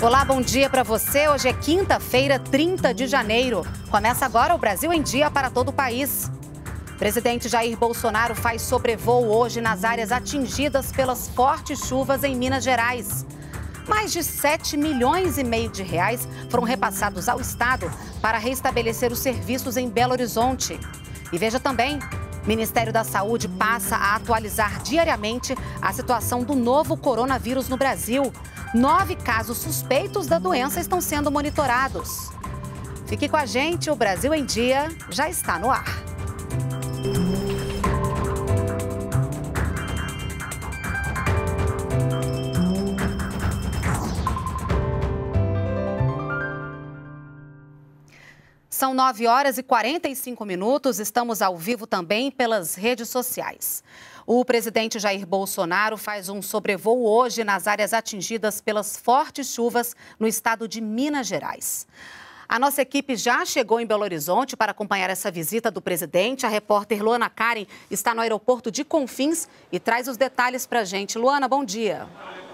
Olá, bom dia para você. Hoje é quinta-feira, 30 de janeiro. Começa agora o Brasil em Dia para todo o país. Presidente Jair Bolsonaro faz sobrevoo hoje nas áreas atingidas pelas fortes chuvas em Minas Gerais. Mais de 7 milhões e meio de reais foram repassados ao Estado para restabelecer os serviços em Belo Horizonte. E veja também, Ministério da Saúde passa a atualizar diariamente a situação do novo coronavírus no Brasil. Nove casos suspeitos da doença estão sendo monitorados. Fique com a gente, o Brasil em Dia já está no ar. São 9 horas e 45 minutos. Estamos ao vivo também pelas redes sociais. O presidente Jair Bolsonaro faz um sobrevoo hoje nas áreas atingidas pelas fortes chuvas no estado de Minas Gerais. A nossa equipe já chegou em Belo Horizonte para acompanhar essa visita do presidente. A repórter Luana Karen está no aeroporto de Confins e traz os detalhes para a gente. Luana, bom dia. Bom dia.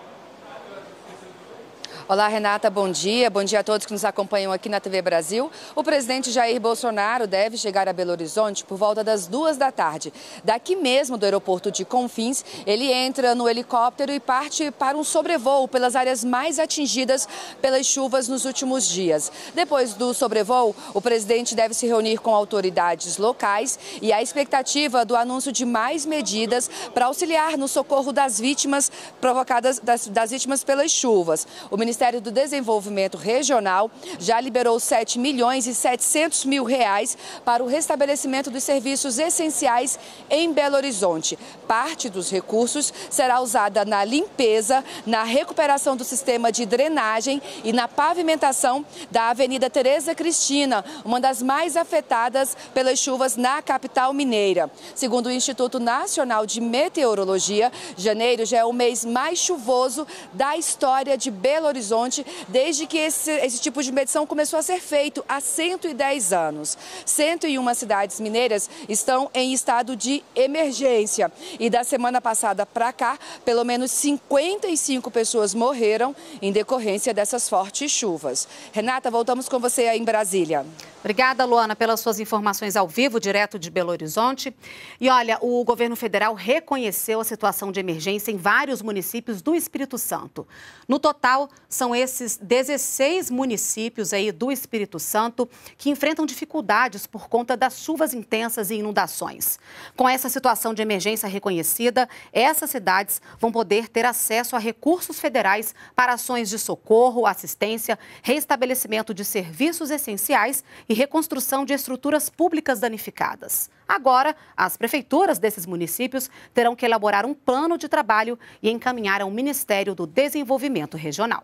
Olá, Renata, bom dia. Bom dia a todos que nos acompanham aqui na TV Brasil. O presidente Jair Bolsonaro deve chegar a Belo Horizonte por volta das duas da tarde. Daqui mesmo do aeroporto de Confins, ele entra no helicóptero e parte para um sobrevoo pelas áreas mais atingidas pelas chuvas nos últimos dias. Depois do sobrevoo, o presidente deve se reunir com autoridades locais e a expectativa do anúncio de mais medidas para auxiliar no socorro das vítimas provocadas das, das vítimas pelas chuvas. O Ministério do Desenvolvimento Regional já liberou 7 milhões e 700 mil reais para o restabelecimento dos serviços essenciais em Belo Horizonte. Parte dos recursos será usada na limpeza, na recuperação do sistema de drenagem e na pavimentação da Avenida Tereza Cristina, uma das mais afetadas pelas chuvas na capital mineira. Segundo o Instituto Nacional de Meteorologia, janeiro já é o mês mais chuvoso da história de Belo Horizonte. Horizonte desde que esse, esse tipo de medição começou a ser feito há 110 anos. 101 cidades mineiras estão em estado de emergência e da semana passada para cá, pelo menos 55 pessoas morreram em decorrência dessas fortes chuvas. Renata, voltamos com você aí em Brasília. Obrigada, Luana, pelas suas informações ao vivo, direto de Belo Horizonte. E olha, o governo federal reconheceu a situação de emergência em vários municípios do Espírito Santo. No total, são esses 16 municípios aí do Espírito Santo que enfrentam dificuldades por conta das chuvas intensas e inundações. Com essa situação de emergência reconhecida, essas cidades vão poder ter acesso a recursos federais para ações de socorro, assistência, reestabelecimento de serviços essenciais e reconstrução de estruturas públicas danificadas. Agora, as prefeituras desses municípios terão que elaborar um plano de trabalho e encaminhar ao Ministério do Desenvolvimento Regional.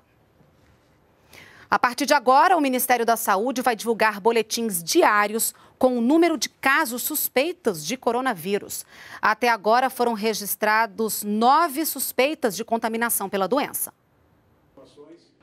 A partir de agora, o Ministério da Saúde vai divulgar boletins diários com o número de casos suspeitos de coronavírus. Até agora foram registrados nove suspeitas de contaminação pela doença.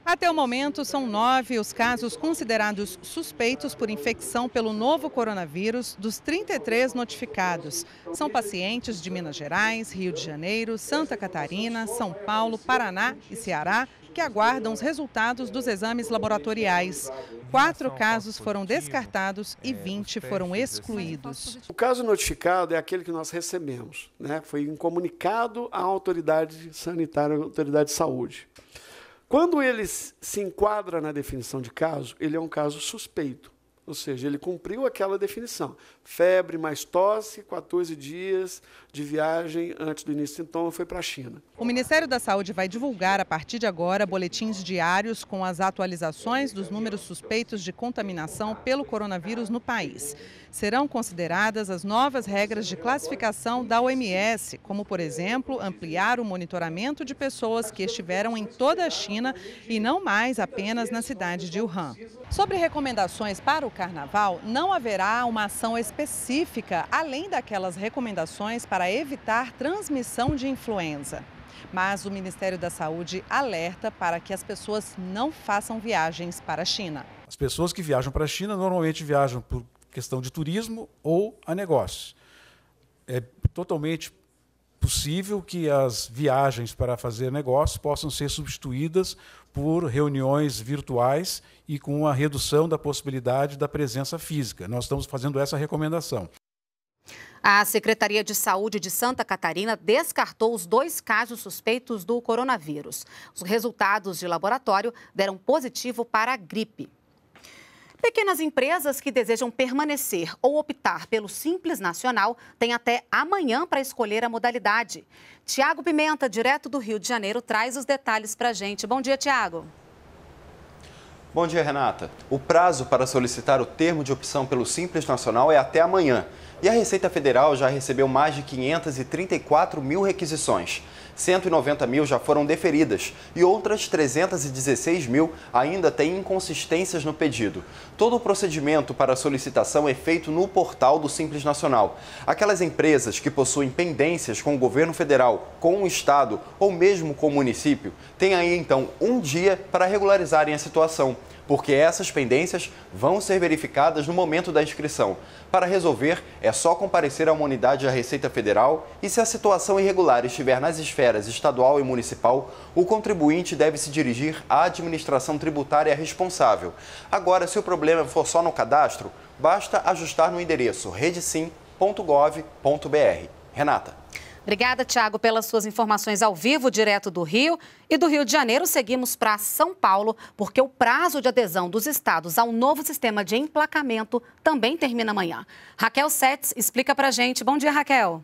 Até o momento, são nove os casos considerados suspeitos por infecção pelo novo coronavírus dos 33 notificados. São pacientes de Minas Gerais, Rio de Janeiro, Santa Catarina, São Paulo, Paraná e Ceará, que aguardam os resultados dos exames laboratoriais. Quatro casos foram descartados e 20 é, foram excluídos. O caso notificado é aquele que nós recebemos, né? foi incomunicado à autoridade sanitária, à autoridade de saúde. Quando ele se enquadra na definição de caso, ele é um caso suspeito. Ou seja, ele cumpriu aquela definição. Febre mais tosse, 14 dias de viagem antes do início do sintoma, foi para a China. O Ministério da Saúde vai divulgar a partir de agora boletins diários com as atualizações dos números suspeitos de contaminação pelo coronavírus no país serão consideradas as novas regras de classificação da OMS, como, por exemplo, ampliar o monitoramento de pessoas que estiveram em toda a China e não mais apenas na cidade de Wuhan. Sobre recomendações para o carnaval, não haverá uma ação específica além daquelas recomendações para evitar transmissão de influenza. Mas o Ministério da Saúde alerta para que as pessoas não façam viagens para a China. As pessoas que viajam para a China normalmente viajam por questão de turismo ou a negócios. É totalmente possível que as viagens para fazer negócios possam ser substituídas por reuniões virtuais e com a redução da possibilidade da presença física. Nós estamos fazendo essa recomendação. A Secretaria de Saúde de Santa Catarina descartou os dois casos suspeitos do coronavírus. Os resultados de laboratório deram positivo para a gripe. Pequenas empresas que desejam permanecer ou optar pelo Simples Nacional têm até amanhã para escolher a modalidade. Tiago Pimenta, direto do Rio de Janeiro, traz os detalhes para a gente. Bom dia, Tiago. Bom dia, Renata. O prazo para solicitar o termo de opção pelo Simples Nacional é até amanhã. E a Receita Federal já recebeu mais de 534 mil requisições. 190 mil já foram deferidas e outras 316 mil ainda têm inconsistências no pedido. Todo o procedimento para solicitação é feito no portal do Simples Nacional. Aquelas empresas que possuem pendências com o governo federal, com o estado ou mesmo com o município têm aí então um dia para regularizarem a situação porque essas pendências vão ser verificadas no momento da inscrição. Para resolver, é só comparecer a uma unidade da Receita Federal e, se a situação irregular estiver nas esferas estadual e municipal, o contribuinte deve se dirigir à administração tributária responsável. Agora, se o problema for só no cadastro, basta ajustar no endereço redesim.gov.br. Renata. Obrigada, Tiago, pelas suas informações ao vivo, direto do Rio. E do Rio de Janeiro, seguimos para São Paulo, porque o prazo de adesão dos estados ao novo sistema de emplacamento também termina amanhã. Raquel Setz explica para gente. Bom dia, Raquel.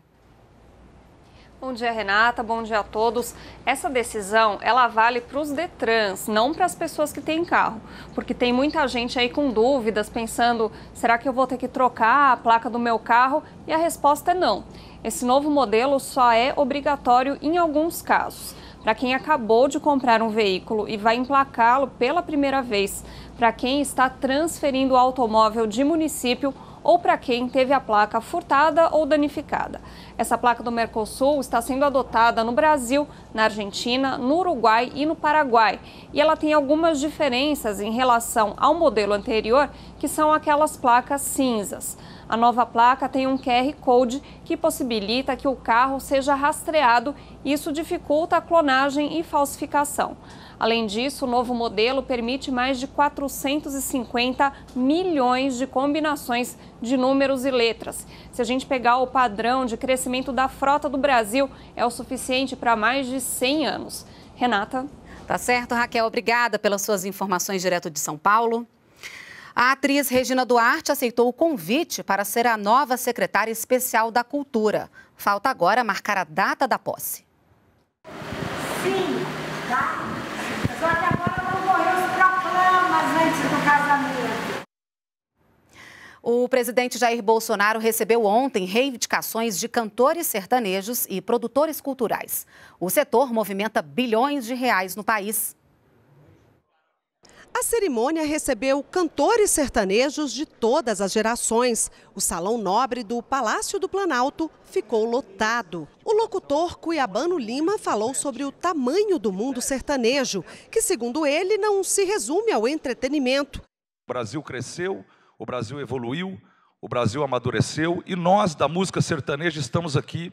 Bom dia, Renata. Bom dia a todos. Essa decisão, ela vale para os Detrans, não para as pessoas que têm carro, porque tem muita gente aí com dúvidas, pensando, será que eu vou ter que trocar a placa do meu carro? E a resposta é não. Esse novo modelo só é obrigatório em alguns casos. Para quem acabou de comprar um veículo e vai emplacá-lo pela primeira vez, para quem está transferindo o automóvel de município ou para quem teve a placa furtada ou danificada. Essa placa do Mercosul está sendo adotada no Brasil, na Argentina, no Uruguai e no Paraguai. E ela tem algumas diferenças em relação ao modelo anterior, que são aquelas placas cinzas. A nova placa tem um QR Code que possibilita que o carro seja rastreado. Isso dificulta a clonagem e falsificação. Além disso, o novo modelo permite mais de 450 milhões de combinações de números e letras. Se a gente pegar o padrão de crescimento da frota do Brasil, é o suficiente para mais de 100 anos. Renata. Tá certo, Raquel. Obrigada pelas suas informações direto de São Paulo. A atriz Regina Duarte aceitou o convite para ser a nova secretária especial da Cultura. Falta agora marcar a data da posse. Sim, tá? Só que agora não correu os proclamas antes do casamento. O presidente Jair Bolsonaro recebeu ontem reivindicações de cantores sertanejos e produtores culturais. O setor movimenta bilhões de reais no país. A cerimônia recebeu cantores sertanejos de todas as gerações. O Salão Nobre do Palácio do Planalto ficou lotado. O locutor Cuiabano Lima falou sobre o tamanho do mundo sertanejo, que, segundo ele, não se resume ao entretenimento. O Brasil cresceu, o Brasil evoluiu, o Brasil amadureceu e nós, da música sertaneja, estamos aqui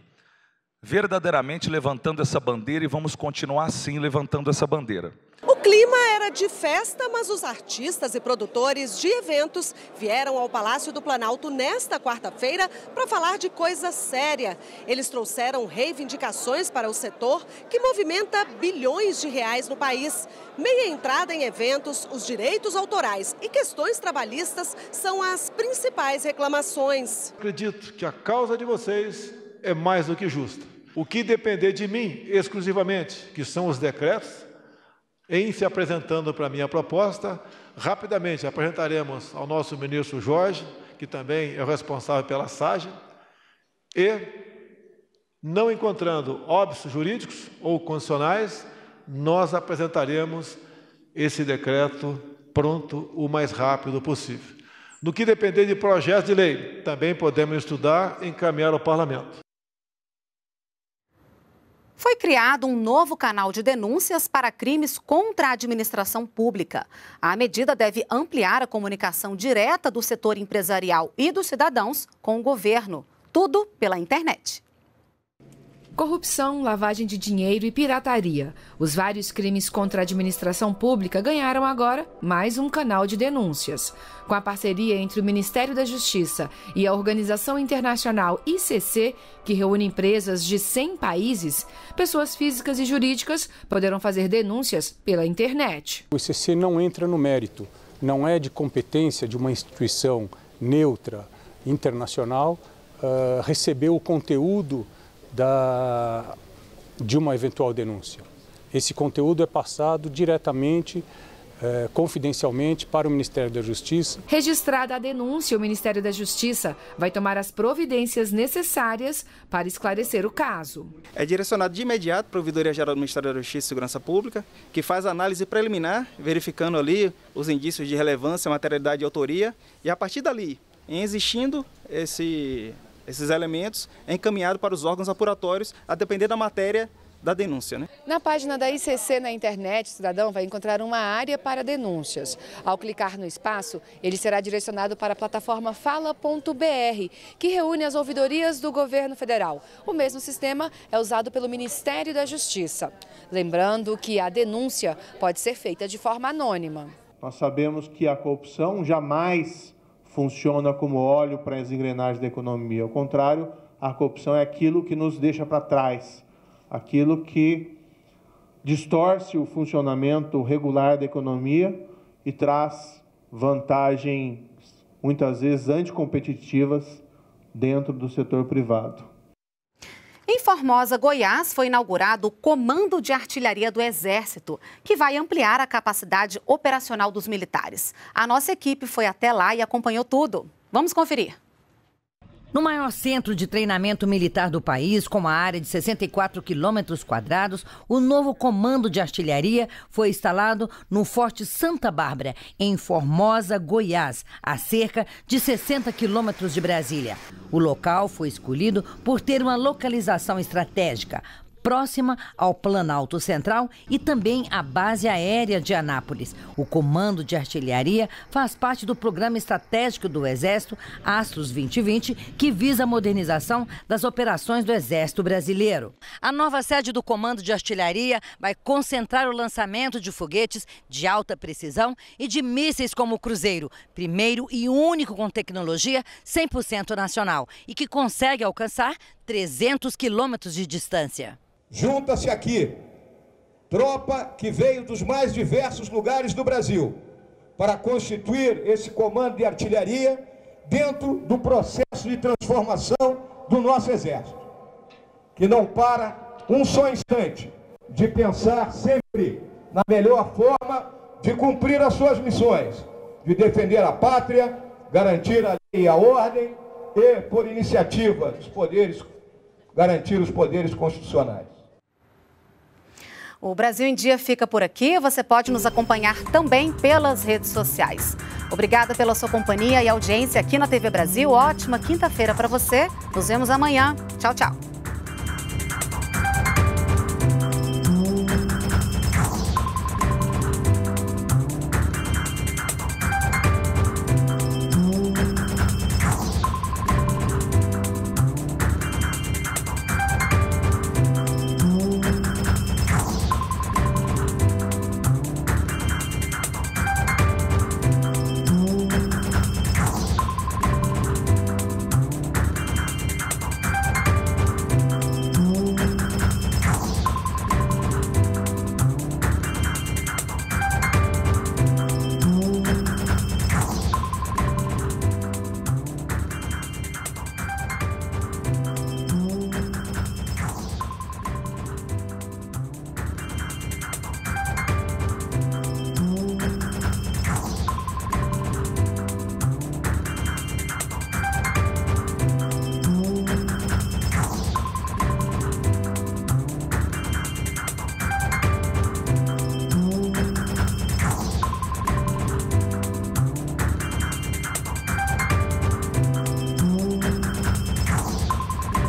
verdadeiramente levantando essa bandeira e vamos continuar assim levantando essa bandeira clima era de festa, mas os artistas e produtores de eventos vieram ao Palácio do Planalto nesta quarta-feira para falar de coisa séria. Eles trouxeram reivindicações para o setor que movimenta bilhões de reais no país. Meia entrada em eventos, os direitos autorais e questões trabalhistas são as principais reclamações. Acredito que a causa de vocês é mais do que justa. O que depender de mim exclusivamente, que são os decretos, em se apresentando para a minha proposta. Rapidamente apresentaremos ao nosso ministro Jorge, que também é o responsável pela SAGE, e, não encontrando óbvios jurídicos ou condicionais, nós apresentaremos esse decreto pronto o mais rápido possível. No que depender de projetos de lei, também podemos estudar e encaminhar ao parlamento foi criado um novo canal de denúncias para crimes contra a administração pública. A medida deve ampliar a comunicação direta do setor empresarial e dos cidadãos com o governo. Tudo pela internet. Corrupção, lavagem de dinheiro e pirataria. Os vários crimes contra a administração pública ganharam agora mais um canal de denúncias. Com a parceria entre o Ministério da Justiça e a organização internacional ICC, que reúne empresas de 100 países, pessoas físicas e jurídicas poderão fazer denúncias pela internet. O ICC não entra no mérito, não é de competência de uma instituição neutra, internacional, uh, receber o conteúdo da, de uma eventual denúncia. Esse conteúdo é passado diretamente eh, confidencialmente para o Ministério da Justiça. Registrada a denúncia, o Ministério da Justiça vai tomar as providências necessárias para esclarecer o caso. É direcionado de imediato para a Providoria Geral do Ministério da Justiça e Segurança Pública, que faz a análise preliminar, verificando ali os indícios de relevância, materialidade e autoria, e a partir dali, existindo esse esses elementos é encaminhado para os órgãos apuratórios, a depender da matéria da denúncia. Né? Na página da ICC na internet, o cidadão vai encontrar uma área para denúncias. Ao clicar no espaço, ele será direcionado para a plataforma fala.br, que reúne as ouvidorias do governo federal. O mesmo sistema é usado pelo Ministério da Justiça. Lembrando que a denúncia pode ser feita de forma anônima. Nós sabemos que a corrupção jamais funciona como óleo para as engrenagens da economia. Ao contrário, a corrupção é aquilo que nos deixa para trás, aquilo que distorce o funcionamento regular da economia e traz vantagens muitas vezes anticompetitivas dentro do setor privado. Em Formosa, Goiás, foi inaugurado o Comando de Artilharia do Exército, que vai ampliar a capacidade operacional dos militares. A nossa equipe foi até lá e acompanhou tudo. Vamos conferir. No maior centro de treinamento militar do país, com uma área de 64 quilômetros quadrados, o novo comando de artilharia foi instalado no Forte Santa Bárbara, em Formosa, Goiás, a cerca de 60 quilômetros de Brasília. O local foi escolhido por ter uma localização estratégica, próxima ao Planalto Central e também à Base Aérea de Anápolis. O Comando de Artilharia faz parte do Programa Estratégico do Exército, Astros 2020, que visa a modernização das operações do Exército Brasileiro. A nova sede do Comando de Artilharia vai concentrar o lançamento de foguetes de alta precisão e de mísseis como o Cruzeiro, primeiro e único com tecnologia 100% nacional e que consegue alcançar 300 quilômetros de distância junta-se aqui tropa que veio dos mais diversos lugares do Brasil para constituir esse comando de artilharia dentro do processo de transformação do nosso exército, que não para um só instante de pensar sempre na melhor forma de cumprir as suas missões, de defender a pátria, garantir a lei e a ordem e, por iniciativa dos poderes, garantir os poderes constitucionais. O Brasil em Dia fica por aqui. Você pode nos acompanhar também pelas redes sociais. Obrigada pela sua companhia e audiência aqui na TV Brasil. Ótima quinta-feira para você. Nos vemos amanhã. Tchau, tchau.